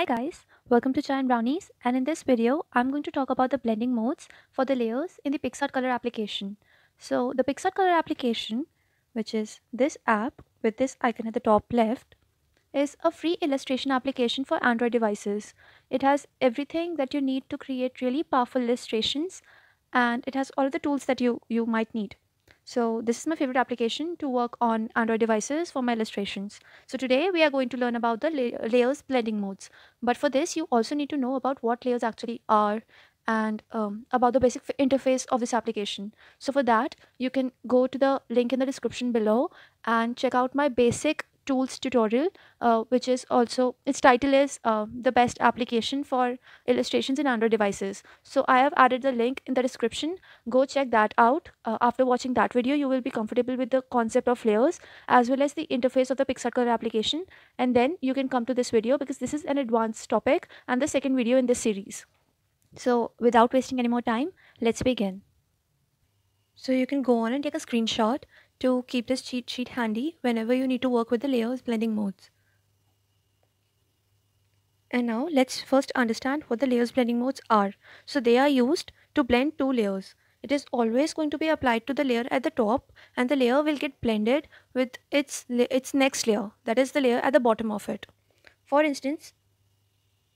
Hi guys, welcome to Giant Brownies and in this video I'm going to talk about the blending modes for the layers in the PixArt Color application. So the PixArt Color application, which is this app with this icon at the top left, is a free illustration application for Android devices. It has everything that you need to create really powerful illustrations and it has all the tools that you, you might need. So this is my favorite application to work on Android devices for my illustrations. So today we are going to learn about the la layers blending modes. But for this, you also need to know about what layers actually are and um, about the basic interface of this application. So for that, you can go to the link in the description below and check out my basic tools tutorial uh, which is also its title is uh, the best application for illustrations in android devices so i have added the link in the description go check that out uh, after watching that video you will be comfortable with the concept of layers as well as the interface of the color application and then you can come to this video because this is an advanced topic and the second video in this series so without wasting any more time let's begin so you can go on and take a screenshot to keep this cheat sheet handy whenever you need to work with the layers blending modes. And now let's first understand what the layers blending modes are. So they are used to blend two layers. It is always going to be applied to the layer at the top and the layer will get blended with its, its next layer that is the layer at the bottom of it. For instance,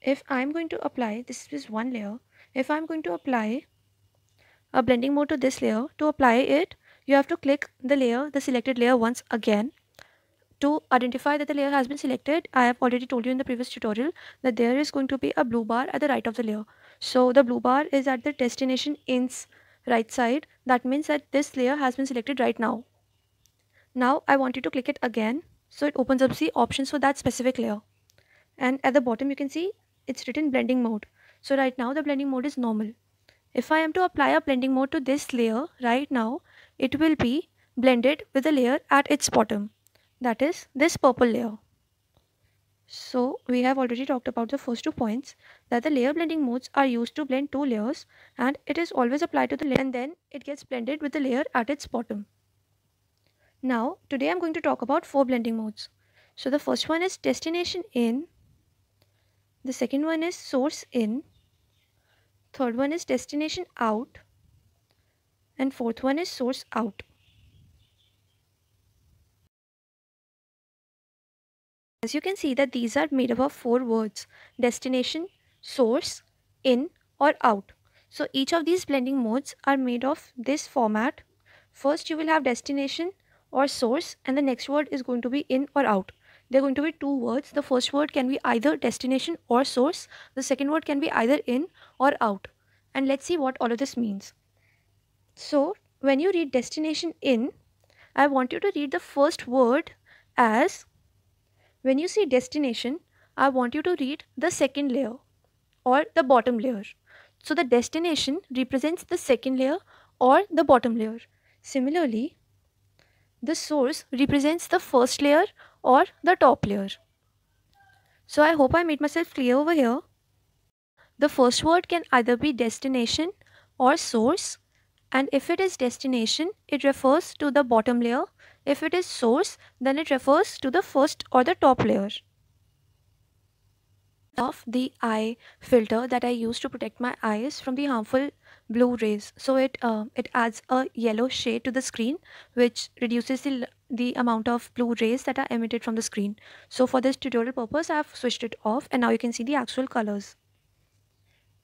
if I'm going to apply, this is one layer, if I'm going to apply a blending mode to this layer, to apply it, you have to click the layer, the selected layer once again to identify that the layer has been selected, I have already told you in the previous tutorial that there is going to be a blue bar at the right of the layer. So the blue bar is at the destination in's right side. That means that this layer has been selected right now. Now I want you to click it again. So it opens up the options for that specific layer. And at the bottom you can see it's written blending mode. So right now the blending mode is normal. If I am to apply a blending mode to this layer right now, it will be blended with the layer at its bottom that is this purple layer. So we have already talked about the first two points that the layer blending modes are used to blend two layers and it is always applied to the layer and then it gets blended with the layer at its bottom. Now today I'm going to talk about four blending modes. So the first one is destination in, the second one is source in, third one is destination out, and fourth one is source out. As you can see that these are made up of four words destination, source, in or out. So each of these blending modes are made of this format. First you will have destination or source and the next word is going to be in or out. There are going to be two words. The first word can be either destination or source. The second word can be either in or out. And let's see what all of this means. So when you read destination in, I want you to read the first word as when you see destination, I want you to read the second layer or the bottom layer. So the destination represents the second layer or the bottom layer. Similarly, the source represents the first layer or the top layer. So I hope I made myself clear over here. The first word can either be destination or source and if it is destination it refers to the bottom layer if it is source then it refers to the first or the top layer of the eye filter that I use to protect my eyes from the harmful blue rays so it uh, it adds a yellow shade to the screen which reduces the, the amount of blue rays that are emitted from the screen so for this tutorial purpose I have switched it off and now you can see the actual colors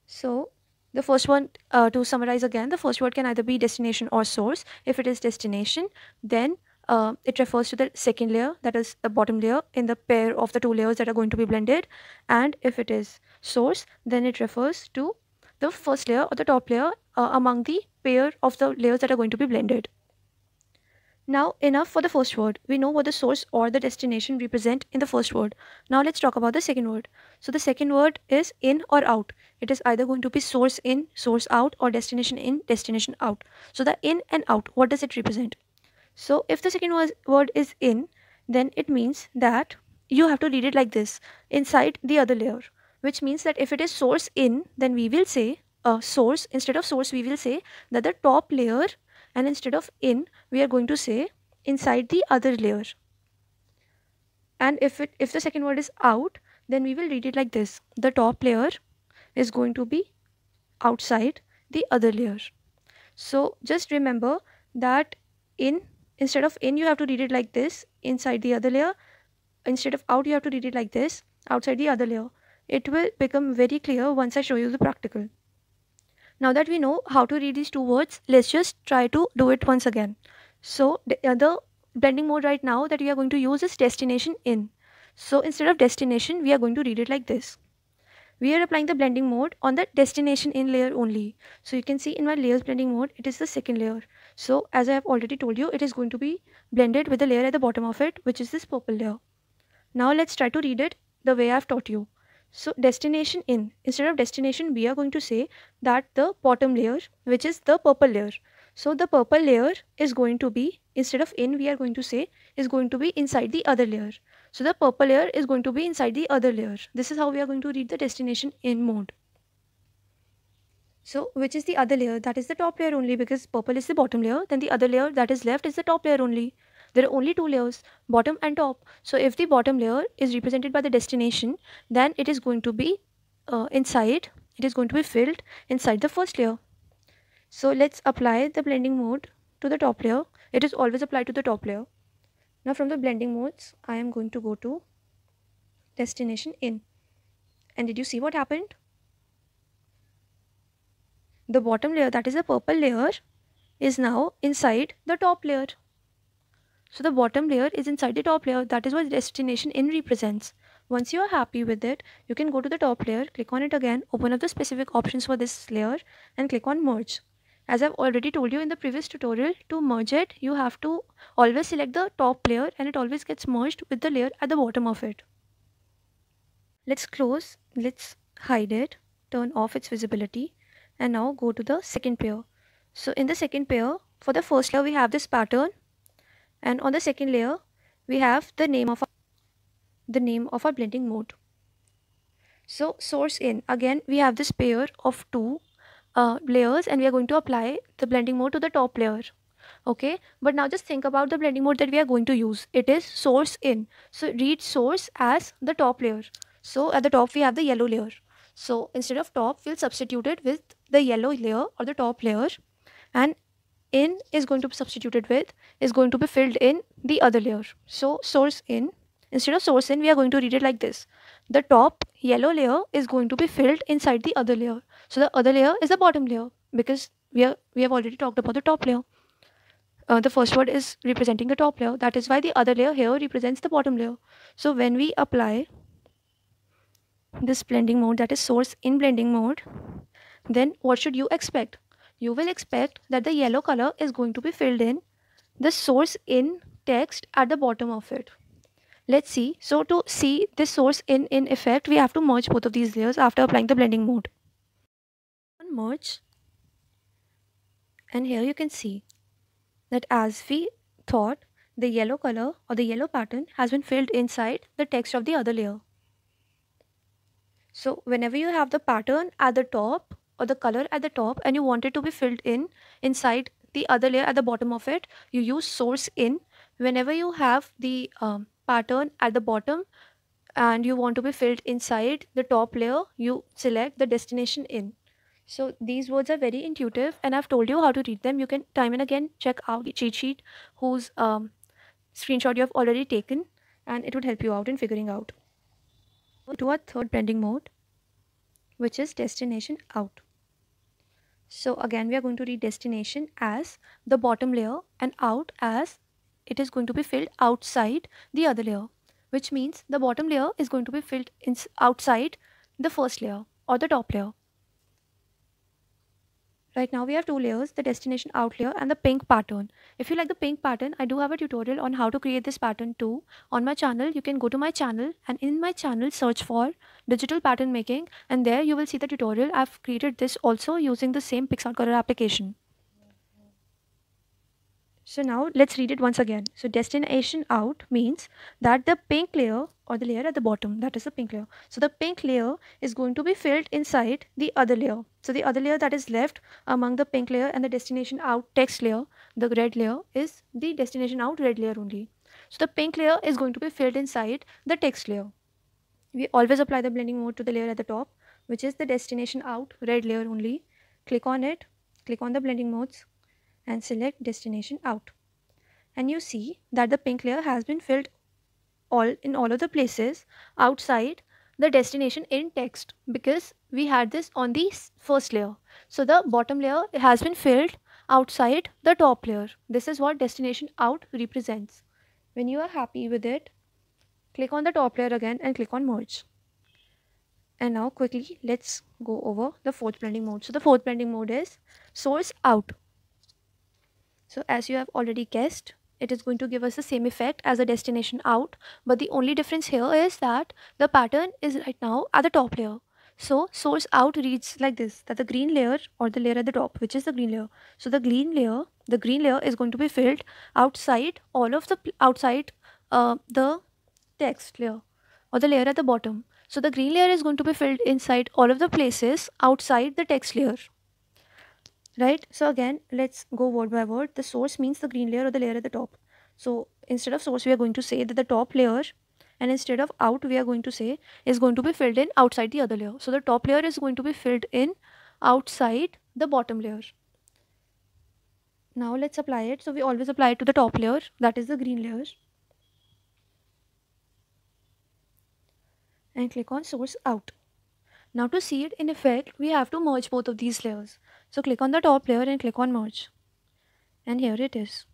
so the first one uh, to summarize again the first word can either be destination or source if it is destination then uh, it refers to the second layer that is the bottom layer in the pair of the two layers that are going to be blended and if it is source then it refers to the first layer or the top layer uh, among the pair of the layers that are going to be blended now enough for the first word. We know what the source or the destination represent in the first word. Now let's talk about the second word. So the second word is in or out. It is either going to be source in, source out or destination in, destination out. So the in and out, what does it represent? So if the second word is in, then it means that you have to read it like this inside the other layer, which means that if it is source in, then we will say uh, source instead of source we will say that the top layer and instead of in we are going to say inside the other layer and if it if the second word is out then we will read it like this the top layer is going to be outside the other layer so just remember that in instead of in you have to read it like this inside the other layer instead of out you have to read it like this outside the other layer it will become very clear once i show you the practical now that we know how to read these two words, let's just try to do it once again. So the, uh, the blending mode right now that we are going to use is destination in. So instead of destination, we are going to read it like this. We are applying the blending mode on the destination in layer only. So you can see in my layers blending mode, it is the second layer. So as I have already told you, it is going to be blended with the layer at the bottom of it, which is this purple layer. Now let's try to read it the way I've taught you. So destination in, instead of destination, we are going to say that the bottom layer, which is the purple layer. So the purple layer is going to be, instead of in, we are going to say is going to be inside the other layer. So the purple layer is going to be inside the other layer. This is how we are going to read the destination in mode. So which is the other layer? That is the top layer only because purple is the bottom layer. Then the other layer that is left is the top layer only there are only two layers bottom and top so if the bottom layer is represented by the destination then it is going to be uh, inside it is going to be filled inside the first layer so let's apply the blending mode to the top layer it is always applied to the top layer now from the blending modes I am going to go to destination in and did you see what happened the bottom layer that is the purple layer is now inside the top layer so the bottom layer is inside the top layer. That is what destination in represents. Once you are happy with it, you can go to the top layer, click on it again, open up the specific options for this layer and click on merge. As I've already told you in the previous tutorial, to merge it, you have to always select the top layer and it always gets merged with the layer at the bottom of it. Let's close, let's hide it, turn off its visibility and now go to the second pair. So in the second pair, for the first layer we have this pattern and on the second layer we have the name of our, the name of our blending mode so source in again we have this pair of two uh, layers and we are going to apply the blending mode to the top layer okay but now just think about the blending mode that we are going to use it is source in so read source as the top layer so at the top we have the yellow layer so instead of top we'll substitute it with the yellow layer or the top layer and in is going to be substituted with is going to be filled in the other layer. So source in instead of source in we are going to read it like this. The top yellow layer is going to be filled inside the other layer. So the other layer is the bottom layer because we are we have already talked about the top layer. Uh, the first word is representing the top layer that is why the other layer here represents the bottom layer. So when we apply this blending mode that is source in blending mode then what should you expect you will expect that the yellow color is going to be filled in the source in text at the bottom of it. Let's see. So to see this source in in effect, we have to merge both of these layers after applying the blending mode. Merge. And here you can see that as we thought, the yellow color or the yellow pattern has been filled inside the text of the other layer. So whenever you have the pattern at the top or the color at the top and you want it to be filled in inside the other layer at the bottom of it you use source in whenever you have the um, pattern at the bottom and you want to be filled inside the top layer you select the destination in so these words are very intuitive and i've told you how to read them you can time and again check out the cheat sheet whose um, screenshot you have already taken and it would help you out in figuring out to our third blending mode which is destination out. So again we are going to read destination as the bottom layer and out as it is going to be filled outside the other layer which means the bottom layer is going to be filled outside the first layer or the top layer Right now we have two layers, the destination out layer and the pink pattern. If you like the pink pattern, I do have a tutorial on how to create this pattern too. On my channel, you can go to my channel and in my channel search for digital pattern making and there you will see the tutorial. I've created this also using the same PixArt Color application. So now let's read it once again. So destination out means that the pink layer or the layer at the bottom, that is the pink layer. So the pink layer is going to be filled inside the other layer. So the other layer that is left among the pink layer and the destination out text layer, the red layer is the destination out red layer only. So the pink layer is going to be filled inside the text layer. We always apply the blending mode to the layer at the top, which is the destination out red layer only. Click on it, click on the blending modes, and select destination out. And you see that the pink layer has been filled all in all of the places outside the destination in text because we had this on the first layer. So the bottom layer has been filled outside the top layer. This is what destination out represents. When you are happy with it, click on the top layer again and click on merge. And now quickly let's go over the fourth blending mode. So the fourth blending mode is source out. So as you have already guessed, it is going to give us the same effect as a destination out. But the only difference here is that the pattern is right now at the top layer. So source out reads like this, that the green layer or the layer at the top, which is the green layer. So the green layer, the green layer is going to be filled outside all of the outside uh, the text layer or the layer at the bottom. So the green layer is going to be filled inside all of the places outside the text layer right so again let's go word by word the source means the green layer or the layer at the top so instead of source we are going to say that the top layer and instead of out we are going to say is going to be filled in outside the other layer so the top layer is going to be filled in outside the bottom layer now let's apply it so we always apply it to the top layer that is the green layer and click on source out now to see it in effect we have to merge both of these layers so click on the top layer and click on merge. And here it is.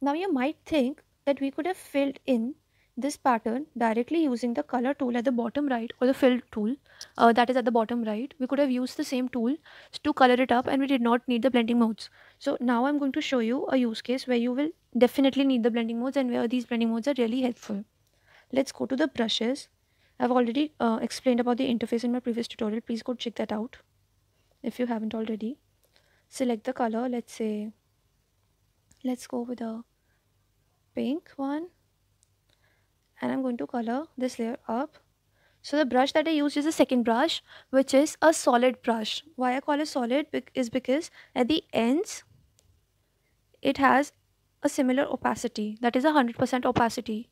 Now you might think that we could have filled in this pattern directly using the color tool at the bottom right or the fill tool uh, that is at the bottom right. We could have used the same tool to color it up and we did not need the blending modes. So now I'm going to show you a use case where you will definitely need the blending modes and where these blending modes are really helpful. Let's go to the brushes. I've already uh, explained about the interface in my previous tutorial. Please go check that out if you haven't already select the color let's say let's go with a pink one and I'm going to color this layer up so the brush that I use is the second brush which is a solid brush why I call it solid is because at the ends it has a similar opacity that is a 100% opacity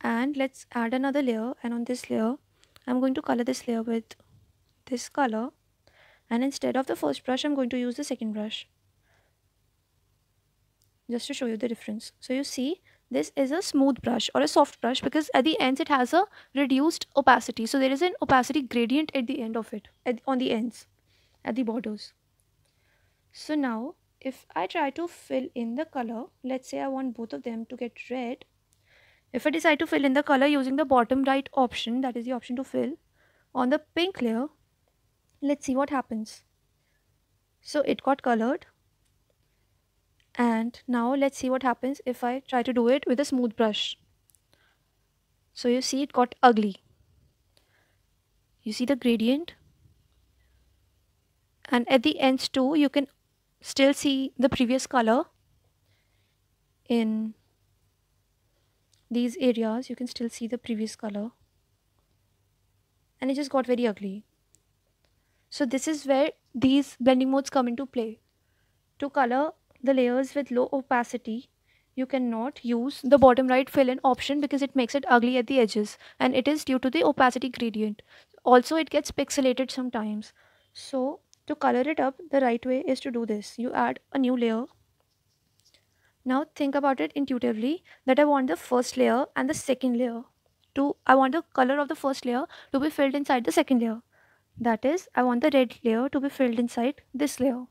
and let's add another layer and on this layer I'm going to color this layer with this color and instead of the first brush I'm going to use the second brush just to show you the difference so you see this is a smooth brush or a soft brush because at the ends it has a reduced opacity so there is an opacity gradient at the end of it at, on the ends at the borders so now if I try to fill in the color let's say I want both of them to get red if I decide to fill in the color using the bottom right option that is the option to fill on the pink layer let's see what happens so it got colored and now let's see what happens if I try to do it with a smooth brush so you see it got ugly you see the gradient and at the ends too you can still see the previous color in these areas you can still see the previous color and it just got very ugly so this is where these blending modes come into play. To color the layers with low opacity, you cannot use the bottom right fill in option because it makes it ugly at the edges and it is due to the opacity gradient. Also it gets pixelated sometimes. So to color it up the right way is to do this. You add a new layer. Now think about it intuitively that I want the first layer and the second layer to I want the color of the first layer to be filled inside the second layer that is I want the red layer to be filled inside this layer.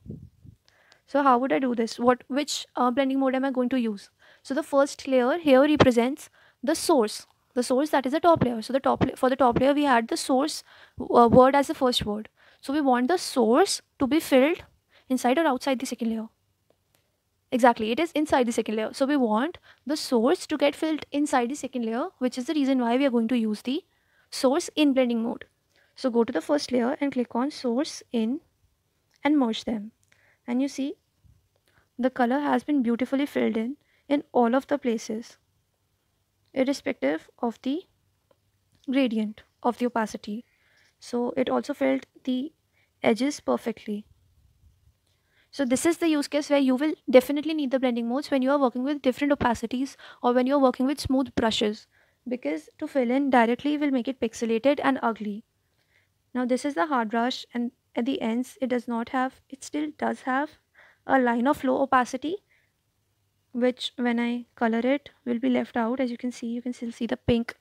So how would I do this? What Which uh, blending mode am I going to use? So the first layer here represents the source. The source that is the top layer. So the top for the top layer we had the source uh, word as the first word. So we want the source to be filled inside or outside the second layer. Exactly, it is inside the second layer. So we want the source to get filled inside the second layer which is the reason why we are going to use the source in blending mode. So go to the first layer and click on source in and merge them. And you see the color has been beautifully filled in in all of the places irrespective of the gradient of the opacity. So it also filled the edges perfectly. So this is the use case where you will definitely need the blending modes when you are working with different opacities or when you are working with smooth brushes because to fill in directly will make it pixelated and ugly now this is the hard brush and at the ends it does not have it still does have a line of low opacity which when I color it will be left out as you can see you can still see the pink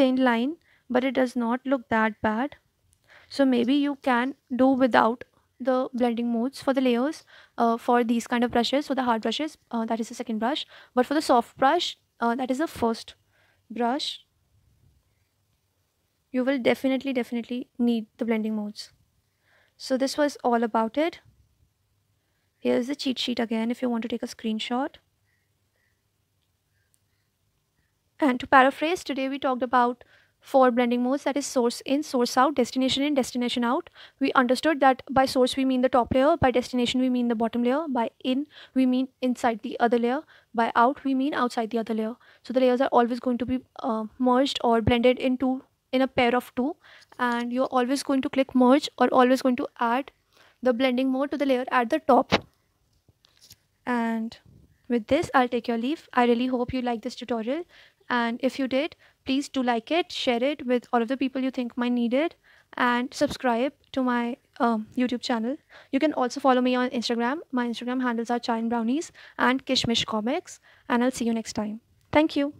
thin line but it does not look that bad so maybe you can do without the blending modes for the layers uh, for these kind of brushes so the hard brushes uh, that is the second brush but for the soft brush uh, that is the first brush you will definitely definitely need the blending modes so this was all about it here's the cheat sheet again if you want to take a screenshot and to paraphrase today we talked about four blending modes that is source in source out destination in destination out we understood that by source we mean the top layer by destination we mean the bottom layer by in we mean inside the other layer by out we mean outside the other layer so the layers are always going to be uh, merged or blended into in a pair of two and you're always going to click merge or always going to add the blending mode to the layer at the top and with this i'll take your leave i really hope you like this tutorial and if you did please do like it share it with all of the people you think might need it and subscribe to my um, youtube channel you can also follow me on instagram my instagram handles are chine brownies and kishmish comics and i'll see you next time thank you